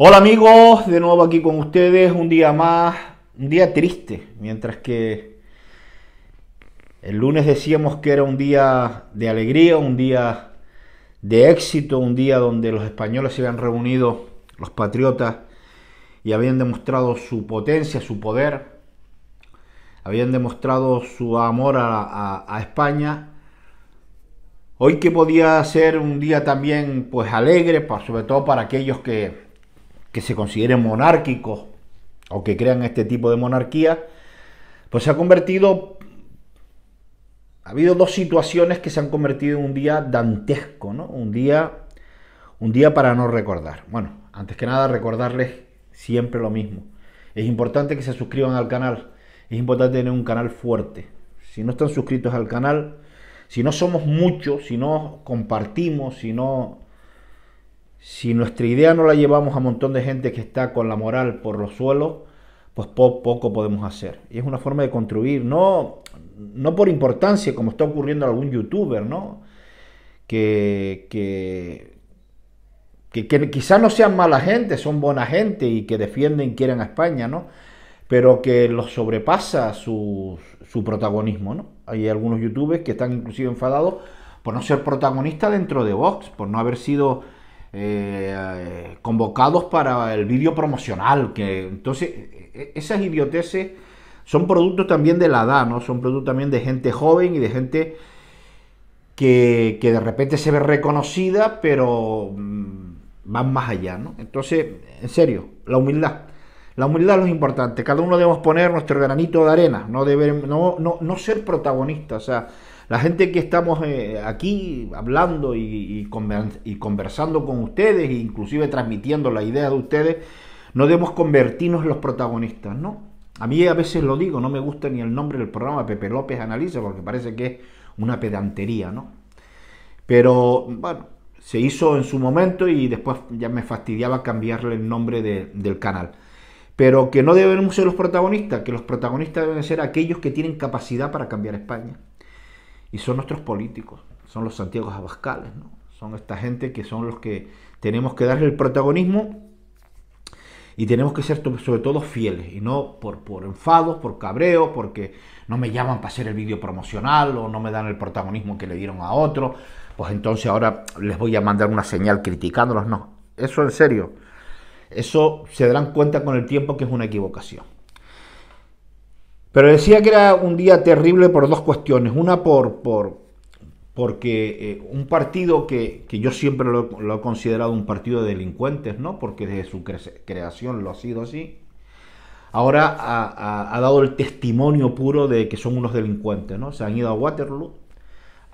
Hola amigos, de nuevo aquí con ustedes, un día más, un día triste, mientras que el lunes decíamos que era un día de alegría, un día de éxito, un día donde los españoles se habían reunido, los patriotas, y habían demostrado su potencia, su poder, habían demostrado su amor a, España. Hoy que podía ser un día también pues alegre, sobre todo para aquellos que que se consideren monárquicos o que crean este tipo de monarquía, pues se ha convertido... Ha habido dos situaciones que se han convertido en un día dantesco, ¿no? Un día, un día para no recordar. Bueno, antes que nada recordarles siempre lo mismo. Es importante que se suscriban al canal. Es importante tener un canal fuerte. Si no están suscritos al canal, si no somos muchos, si no compartimos, si no si nuestra idea no la llevamos a un montón de gente que está con la moral por los suelos, pues poco podemos hacer. Y es una forma de construir, no, no por importancia, como está ocurriendo algún youtuber, ¿no? Que, que, quizás no sean mala gente, son buena gente y que defienden y quieren a España, ¿no? Pero que los sobrepasa su, protagonismo, ¿no? Hay algunos youtubers que están inclusive enfadados por no ser protagonista dentro de Vox, por no haber sido eh, convocados para el vídeo promocional. Que, entonces, e, e, esas idioteces son productos también de la edad, ¿no? Son productos también de gente joven y de gente que, de repente se ve reconocida, pero mm, van más allá, ¿no? Entonces, en serio, la humildad. La humildad es lo importante. Cada uno debemos poner nuestro granito de arena, no, debe no, ser protagonista O la gente que estamos eh, aquí hablando y, conversando con ustedes, e inclusive transmitiendo la idea de ustedes, no debemos convertirnos en los protagonistas, ¿no? A mí a veces lo digo, no me gusta ni el nombre del programa Pepe López Analiza, porque parece que es una pedantería, ¿no? Pero, bueno, se hizo en su momento y después ya me fastidiaba cambiarle el nombre del canal. Pero que no debemos ser los protagonistas, que los protagonistas deben ser aquellos que tienen capacidad para cambiar España y son nuestros políticos, son los Santiago Abascales, son esta gente que son los que tenemos que darle el protagonismo y tenemos que ser sobre todo fieles y no por, por enfados, por cabreo, porque no me llaman para hacer el vídeo promocional o no me dan el protagonismo que le dieron a otro, pues entonces ahora les voy a mandar una señal criticándolos, no, eso en serio, eso se darán cuenta con el tiempo que es una equivocación. Pero decía que era un día terrible por dos cuestiones. Una por, por porque eh, un partido que, yo siempre lo, he considerado un partido de delincuentes, ¿no? Porque desde su creación lo ha sido así. Ahora ha, dado el testimonio puro de que son unos delincuentes, ¿no? Se han ido a Waterloo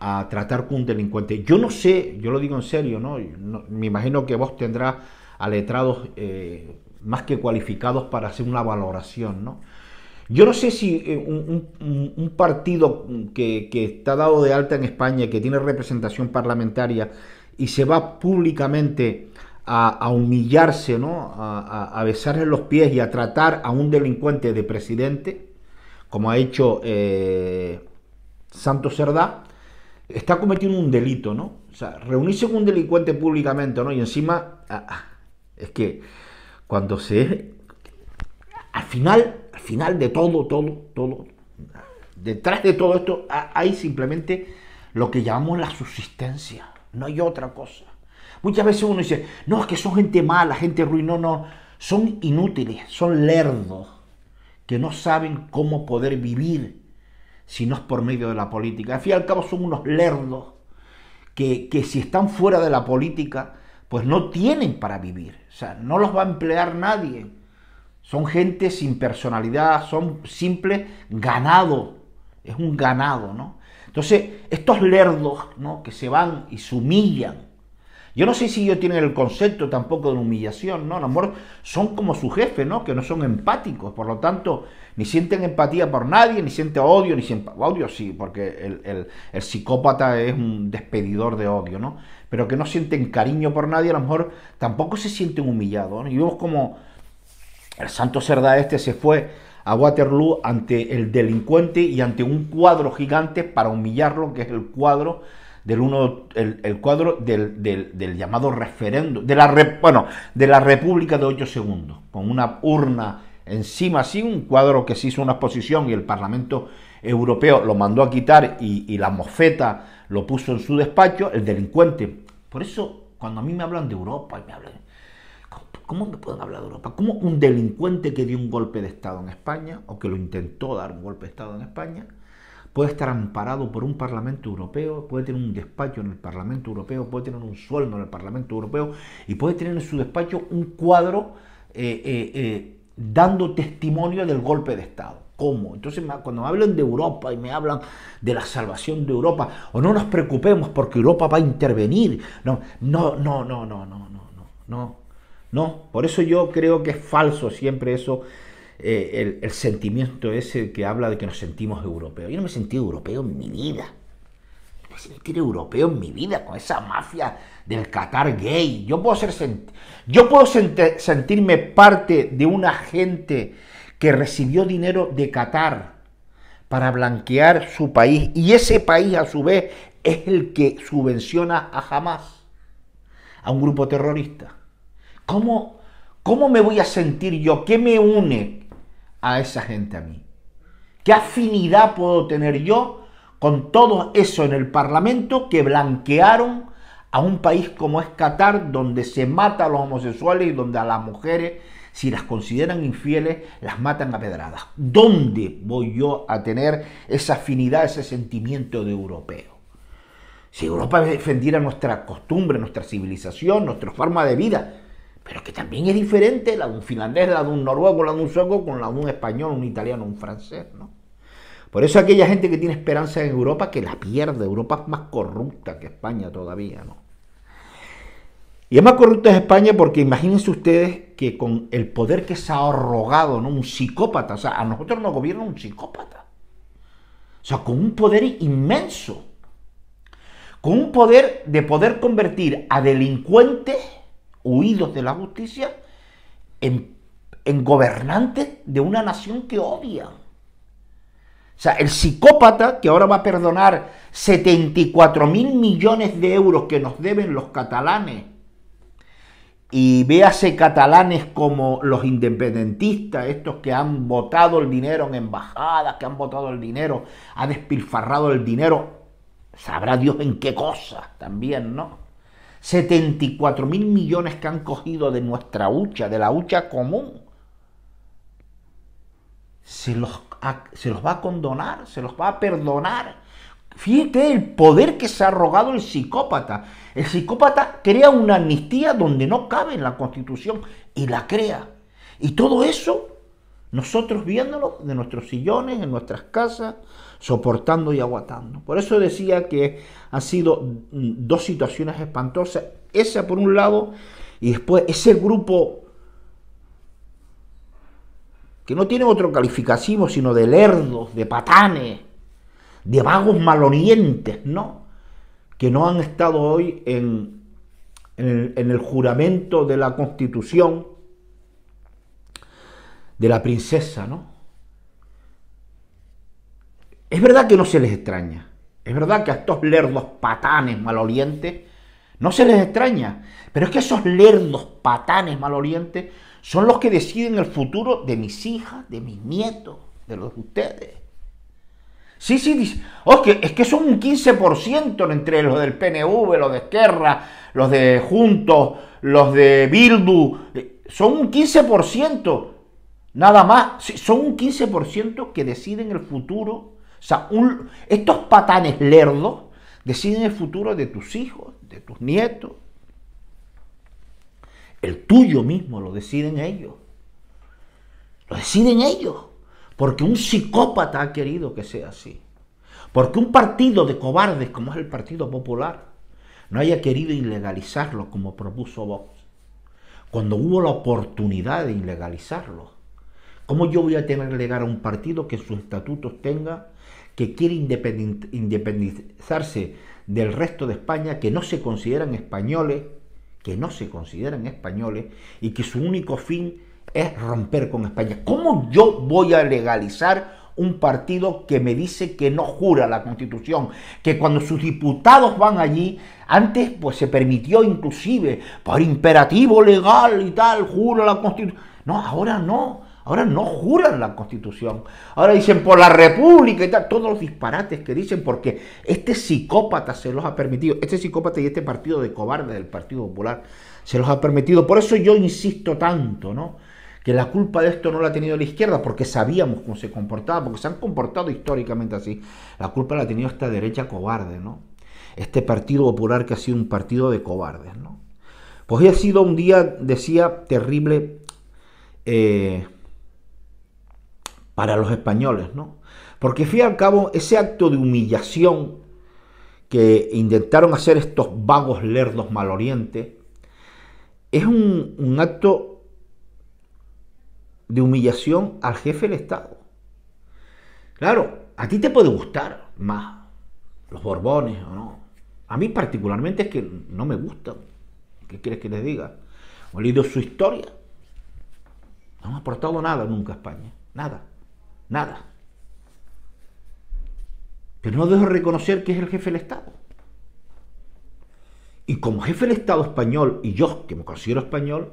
a tratar con un delincuente. Yo no sé, yo lo digo en serio, ¿no? me imagino que vos tendrás a letrados eh, más que cualificados para hacer una valoración, ¿no? Yo no sé si eh, un, partido que, está dado de alta en España, que tiene representación parlamentaria y se va públicamente a, humillarse, ¿no? A, besarle los pies y a tratar a un delincuente de presidente, como ha hecho eh, Santos Cerdá, está cometiendo un delito, ¿no? O sea, reunirse con un delincuente públicamente, ¿no? Y encima, ah, es que cuando se al final, al final de todo, todo, todo, detrás de todo esto hay simplemente lo que llamamos la subsistencia. No hay otra cosa. Muchas veces uno dice, no, es que son gente mala, gente ruin. No, no, son inútiles, son lerdos, que no saben cómo poder vivir si no es por medio de la política. Al fin y al cabo son unos lerdos que, que si están fuera de la política, pues no tienen para vivir. O sea, no los va a emplear nadie son gente sin personalidad, son simples ganado. Es un ganado, ¿no? Entonces, estos lerdos, ¿no? Que se van y se humillan. Yo no sé si ellos tienen el concepto tampoco de humillación, ¿no? A lo mejor son como su jefe, ¿no? Que no son empáticos, por lo tanto, ni sienten empatía por nadie, ni sienten odio, ni sienten... Odio sí, porque el, psicópata es un despedidor de odio, ¿no? Pero que no sienten cariño por nadie, a lo mejor tampoco se sienten humillados, ¿no? Y vemos como el santo cerda este se fue a Waterloo ante el delincuente y ante un cuadro gigante para humillarlo, que es el cuadro del uno, el, cuadro del, llamado referendo, de la, bueno, de la República de ocho segundos, con una urna encima, así un cuadro que se hizo una exposición y el Parlamento Europeo lo mandó a quitar y, y la mofeta lo puso en su despacho, el delincuente. Por eso, cuando a mí me hablan de Europa y me hablan ¿Cómo me pueden hablar de Europa? ¿Cómo un delincuente que dio un golpe de Estado en España o que lo intentó dar un golpe de Estado en España puede estar amparado por un Parlamento Europeo, puede tener un despacho en el Parlamento Europeo, puede tener un sueldo en el Parlamento Europeo y puede tener en su despacho un cuadro eh, eh, eh, dando testimonio del golpe de Estado? ¿Cómo? Entonces cuando me hablan de Europa y me hablan de la salvación de Europa, o no nos preocupemos porque Europa va a intervenir, no, no, no, no, no, no, no, no. No, por eso yo creo que es falso siempre eso, eh, el, sentimiento ese que habla de que nos sentimos europeos. Yo no me he sentido europeo en mi vida. No me he sentido europeo en mi vida con esa mafia del Qatar gay. Yo puedo, ser yo puedo sentirme parte de una gente que recibió dinero de Qatar para blanquear su país y ese país a su vez es el que subvenciona a Hamas, a un grupo terrorista. ¿Cómo, ¿Cómo me voy a sentir yo? ¿Qué me une a esa gente a mí? ¿Qué afinidad puedo tener yo con todo eso en el Parlamento que blanquearon a un país como es Qatar, donde se mata a los homosexuales y donde a las mujeres, si las consideran infieles, las matan a pedradas? ¿Dónde voy yo a tener esa afinidad, ese sentimiento de europeo? Si Europa defendiera nuestra costumbre, nuestra civilización, nuestra forma de vida, pero que también es diferente la de un finlandés, la de un noruego, la de un sueco, con la de un español, un italiano, un francés, ¿no? Por eso aquella gente que tiene esperanza en Europa, que la pierde, Europa es más corrupta que España todavía, ¿no? Y es más corrupta es España porque imagínense ustedes que con el poder que se ha arrogado, ¿no? Un psicópata, o sea, a nosotros nos gobierna un psicópata. O sea, con un poder inmenso. Con un poder de poder convertir a delincuentes huidos de la justicia, en, gobernantes de una nación que odian. O sea, el psicópata que ahora va a perdonar 74 mil millones de euros que nos deben los catalanes, y véase catalanes como los independentistas, estos que han votado el dinero en embajadas, que han votado el dinero, ha despilfarrado el dinero, sabrá Dios en qué cosas también, ¿no? 74 mil millones que han cogido de nuestra hucha, de la hucha común. Se los, se los va a condonar, se los va a perdonar. Fíjate el poder que se ha arrogado el psicópata. El psicópata crea una amnistía donde no cabe en la constitución y la crea. Y todo eso nosotros viéndolo de nuestros sillones, en nuestras casas, soportando y aguantando. Por eso decía que han sido mm, dos situaciones espantosas. Esa por un lado y después ese grupo que no tiene otro calificativo sino de lerdos, de patanes, de vagos malonientes, ¿no? Que no han estado hoy en, en el juramento de la Constitución de la princesa, ¿no? Es verdad que no se les extraña. Es verdad que a estos lerdos patanes malolientes no se les extraña. Pero es que esos lerdos patanes malolientes son los que deciden el futuro de mis hijas, de mis nietos, de los de ustedes. Sí, sí, dice, oh, es que son un 15% entre los del PNV, los de Esquerra, los de Juntos, los de Bildu. Eh, son un 15%. Nada más, son un 15% que deciden el futuro. O sea, estos patanes lerdos deciden el futuro de tus hijos, de tus nietos. El tuyo mismo lo deciden ellos. Lo deciden ellos. Porque un psicópata ha querido que sea así. Porque un partido de cobardes como es el Partido Popular no haya querido ilegalizarlo como propuso Vox. Cuando hubo la oportunidad de ilegalizarlo, ¿Cómo yo voy a tener legal a un partido que sus estatutos tenga, que quiere independizarse del resto de España, que no se consideran españoles, que no se consideran españoles y que su único fin es romper con España? ¿Cómo yo voy a legalizar un partido que me dice que no jura la constitución, que cuando sus diputados van allí, antes pues se permitió inclusive por imperativo legal y tal, jura la constitución. No, ahora no. Ahora no juran la Constitución. Ahora dicen por la República y tal. Todos los disparates que dicen porque este psicópata se los ha permitido. Este psicópata y este partido de cobardes del Partido Popular se los ha permitido. Por eso yo insisto tanto, ¿no? Que la culpa de esto no la ha tenido la izquierda porque sabíamos cómo se comportaba, porque se han comportado históricamente así. La culpa la ha tenido esta derecha cobarde, ¿no? Este Partido Popular que ha sido un partido de cobardes, ¿no? Pues ha sido un día, decía, terrible. Eh, para los españoles, ¿no? Porque fui al cabo ese acto de humillación que intentaron hacer estos vagos lerdos malorientes es un, acto de humillación al jefe del Estado. Claro, a ti te puede gustar más los Borbones o no. A mí particularmente es que no me gustan. ¿Qué quieres que les diga? He leído su historia. No ha aportado nada nunca a España. Nada. Nada. Pero no dejo reconocer que es el jefe del Estado. Y como jefe del Estado español, y yo que me considero español,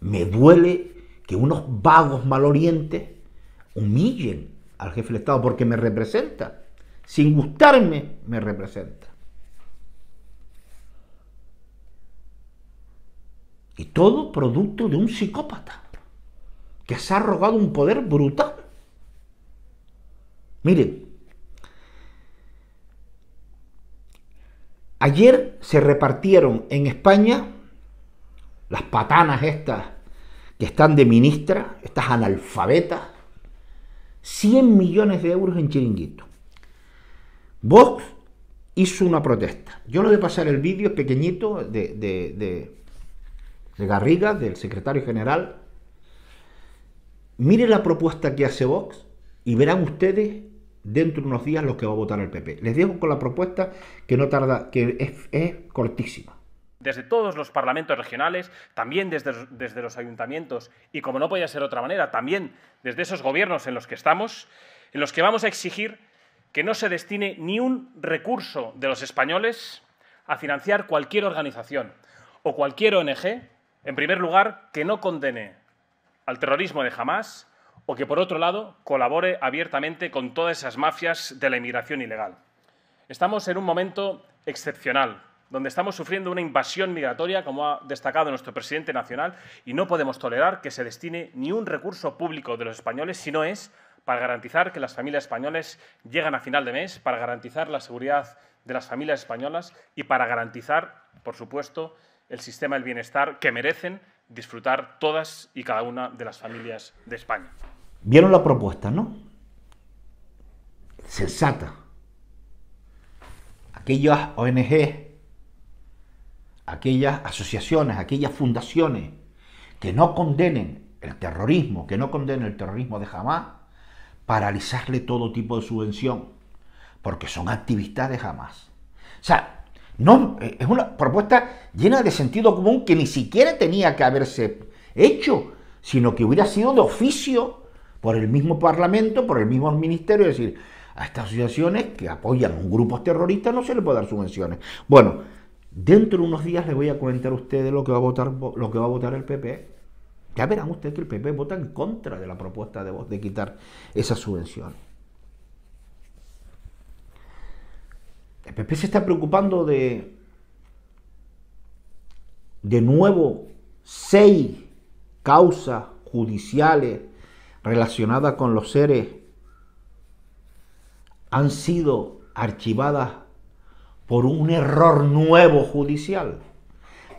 me duele que unos vagos malorientes humillen al jefe del Estado porque me representa. Sin gustarme, me representa. Y todo producto de un psicópata que se ha arrogado un poder brutal. Miren, ayer se repartieron en España las patanas estas que están de ministra, estas analfabetas, 100 millones de euros en chiringuito. Vox hizo una protesta. Yo lo de pasar el vídeo pequeñito de, de, Garriga, del secretario general. Miren la propuesta que hace Vox y verán ustedes dentro de unos días los que va a votar el PP. Les dejo con la propuesta que no tarda, que es, cortísima desde todos los parlamentos regionales, también desde, los ayuntamientos y, como no podía ser de otra manera, también desde esos gobiernos en los que estamos, en los que vamos a exigir que no se destine ni un recurso de los españoles a financiar cualquier organización o cualquier ONG, en primer lugar, que no condene al terrorismo de jamás o que, por otro lado, colabore abiertamente con todas esas mafias de la inmigración ilegal. Estamos en un momento excepcional, donde estamos sufriendo una invasión migratoria, como ha destacado nuestro presidente nacional, y no podemos tolerar que se destine ni un recurso público de los españoles si no es para garantizar que las familias españolas llegan a final de mes, para garantizar la seguridad de las familias españolas y para garantizar, por supuesto, el sistema del bienestar que merecen disfrutar todas y cada una de las familias de España. Vieron la propuesta, ¿no? Sensata. Aquellas ONG, aquellas asociaciones, aquellas fundaciones que no condenen el terrorismo, que no condenen el terrorismo de jamás, paralizarle todo tipo de subvención, porque son activistas de jamás. O sea, no, es una propuesta llena de sentido común que ni siquiera tenía que haberse hecho, sino que hubiera sido de oficio por el mismo Parlamento, por el mismo Ministerio, es decir, a estas asociaciones que apoyan a grupos terroristas no se les puede dar subvenciones. Bueno, dentro de unos días les voy a comentar a ustedes lo que va a votar, lo que va a votar el PP. Ya verán ustedes que el PP vota en contra de la propuesta de, de quitar esa subvención El PP se está preocupando de, de nuevo, seis causas judiciales relacionada con los seres han sido archivadas por un error nuevo judicial.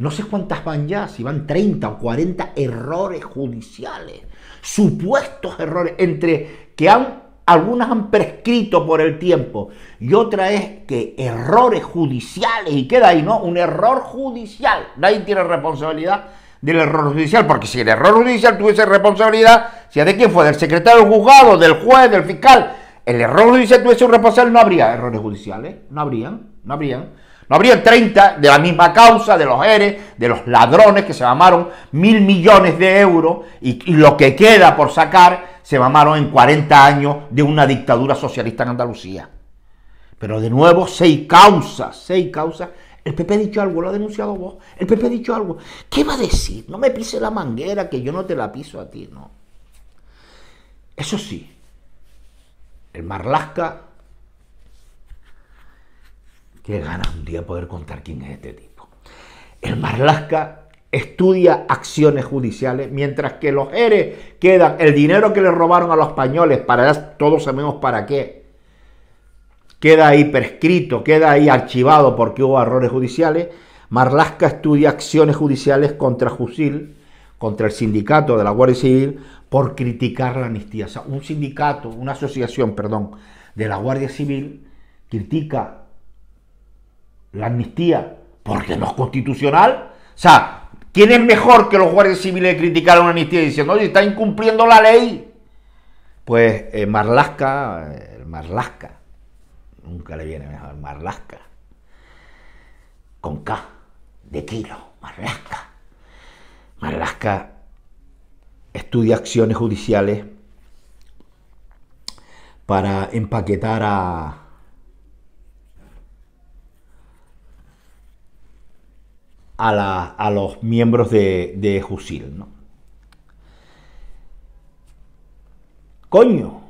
No sé cuántas van ya, si van 30 o 40 errores judiciales, supuestos errores, entre que han, algunas han prescrito por el tiempo y otra es que errores judiciales, y queda ahí, ¿no? Un error judicial, nadie tiene responsabilidad del error judicial, porque si el error judicial tuviese responsabilidad, si de quién fue? ¿Del secretario juzgado, del juez, del fiscal? El error judicial tuviese un responsable, no habría errores judiciales, no habrían, no habrían. No habrían 30 de la misma causa, de los eres, de los ladrones que se mamaron mil millones de euros y, lo que queda por sacar se mamaron en 40 años de una dictadura socialista en Andalucía. Pero de nuevo, seis causas, seis causas el PP ha dicho algo, lo ha denunciado vos. El pepe ha dicho algo. ¿Qué va a decir? No me pise la manguera que yo no te la piso a ti, no. Eso sí, el Marlasca. Qué ganas un día poder contar quién es este tipo. El Marlasca estudia acciones judiciales, mientras que los ERE quedan el dinero que le robaron a los españoles, para todos sabemos para qué, queda ahí prescrito, queda ahí archivado porque hubo errores judiciales. Marlasca estudia acciones judiciales contra Jusil, contra el sindicato de la Guardia Civil, por criticar la amnistía. O sea, un sindicato, una asociación, perdón, de la Guardia Civil critica la amnistía porque no es constitucional. O sea, ¿quién es mejor que los guardias civiles criticar una amnistía diciendo, oye, está incumpliendo la ley? Pues eh, Marlaska, Marlasca, eh, Marlasca, nunca le viene mejor, marlasca, con K, de kilo, marlasca. Marlasca estudia acciones judiciales para empaquetar a, a, los miembros de, de Jusil. Coño,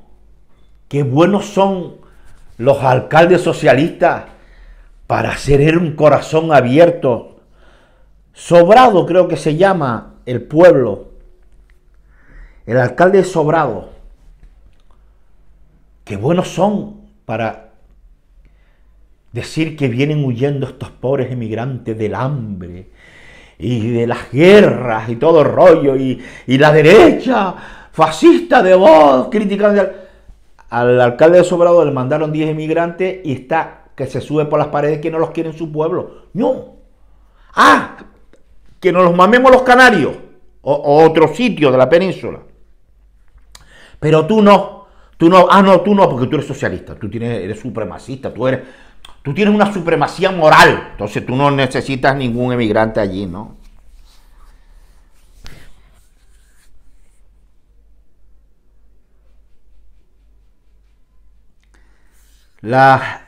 qué buenos son los alcaldes socialistas para hacer un corazón abierto. Sobrado creo que se llama el pueblo. El alcalde Sobrado. Qué buenos son para decir que vienen huyendo estos pobres emigrantes del hambre y de las guerras y todo el rollo y, y la derecha fascista de voz criticando. Al alcalde de Sobrado le mandaron 10 emigrantes y está que se sube por las paredes que no los quiere en su pueblo. No. Ah, que nos los mamemos los canarios o, otro sitio de la península. Pero tú no. Tú no, ah, no, tú no, porque tú eres socialista, tú tienes, eres supremacista, tú eres, tú tienes una supremacía moral, entonces tú no necesitas ningún emigrante allí, ¿no? La...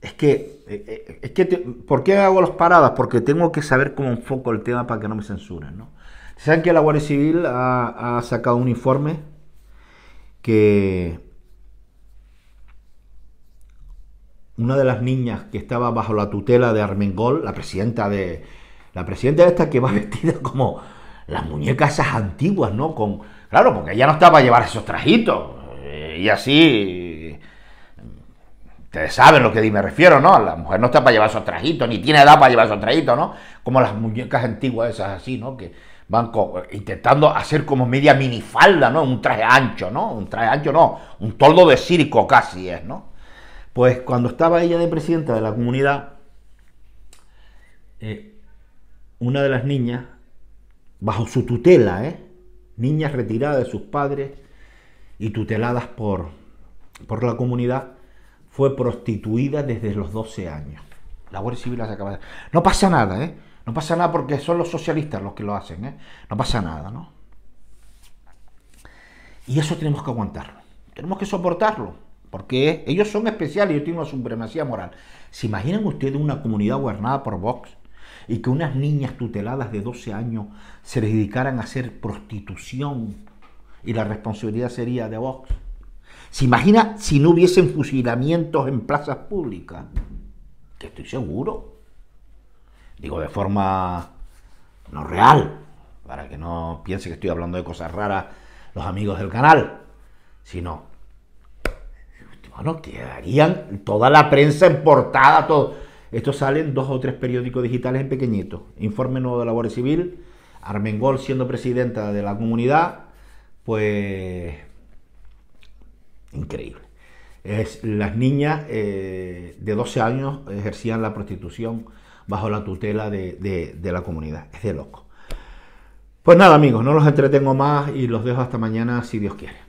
Es que, eh, eh, es que ¿por qué hago las paradas? Porque tengo que saber cómo enfoco el tema para que no me censuren, ¿no? Saben que la Guardia Civil ha, sacado un informe que una de las niñas que estaba bajo la tutela de Armengol, la presidenta de. La presidenta de esta que va vestida como las muñecas esas antiguas, ¿no? Con. Claro, porque ella no estaba a llevar esos trajitos. Y eh, así. Ustedes saben lo que me refiero, ¿no? La mujer no está para llevar esos trajitos, ni tiene edad para llevar esos trajitos, ¿no? Como las muñecas antiguas esas así, ¿no? Que van intentando hacer como media minifalda, ¿no? Un traje ancho, ¿no? Un traje ancho, no. Un toldo de circo casi es, ¿no? Pues cuando estaba ella de presidenta de la comunidad, eh, una de las niñas, bajo su tutela, ¿eh? niñas retiradas de sus padres y tuteladas por, por la comunidad, fue prostituida desde los 12 años. La Guardia Civil las acaba No pasa nada, ¿eh? No pasa nada porque son los socialistas los que lo hacen, ¿eh? No pasa nada, ¿no? Y eso tenemos que aguantarlo. Tenemos que soportarlo. Porque ellos son especiales y tienen una supremacía moral. ¿Se imaginan ustedes una comunidad gobernada por Vox? Y que unas niñas tuteladas de 12 años se dedicaran a hacer prostitución. Y la responsabilidad sería de Vox. ¿Se imagina si no hubiesen fusilamientos en plazas públicas? Que estoy seguro. Digo de forma no real, para que no piense que estoy hablando de cosas raras los amigos del canal, sino, bueno, quedarían toda la prensa en portada, todo. Esto salen dos o tres periódicos digitales en pequeñito. Informe nuevo de la Guardia Civil, Armengol siendo presidenta de la comunidad, pues Increíble. Es, las niñas eh, de 12 años ejercían la prostitución bajo la tutela de, de la comunidad. Es de loco. Pues nada amigos, no los entretengo más y los dejo hasta mañana si Dios quiere.